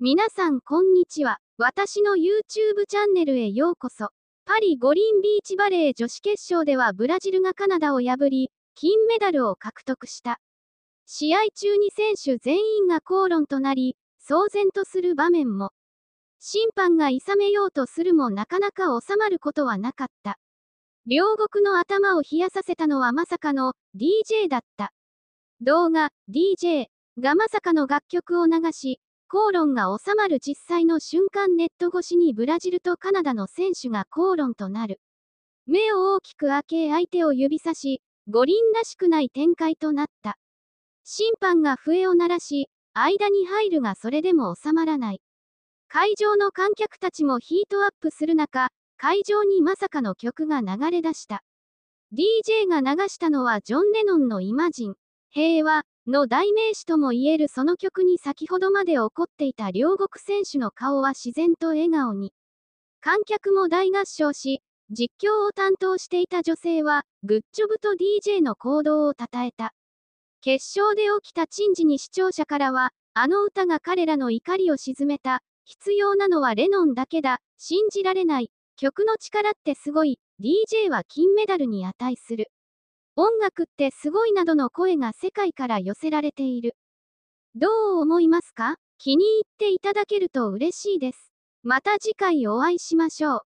皆さんこんにちは。私の YouTube チャンネルへようこそ。パリ五輪ビーチバレー女子決勝ではブラジルがカナダを破り、金メダルを獲得した。試合中に選手全員が口論となり、騒然とする場面も。審判がいさめようとするもなかなか収まることはなかった。両国の頭を冷やさせたのはまさかの DJ だった。動画、DJ がまさかの楽曲を流し、口論が収まる実際の瞬間ネット越しにブラジルとカナダの選手が口論となる。目を大きく開け相手を指さし、五輪らしくない展開となった。審判が笛を鳴らし、間に入るがそれでも収まらない。会場の観客たちもヒートアップする中、会場にまさかの曲が流れ出した。DJ が流したのはジョン・レノンのイマジン。平和の代名詞ともいえるその曲に先ほどまで起こっていた両国選手の顔は自然と笑顔に。観客も大合唱し、実況を担当していた女性は、グッジョブと DJ の行動を称えた。決勝で起きた珍事に視聴者からは、あの歌が彼らの怒りを鎮めた、必要なのはレノンだけだ、信じられない、曲の力ってすごい、DJ は金メダルに値する。音楽ってすごいなどの声が世界から寄せられている。どう思いますか気に入っていただけると嬉しいです。また次回お会いしましょう。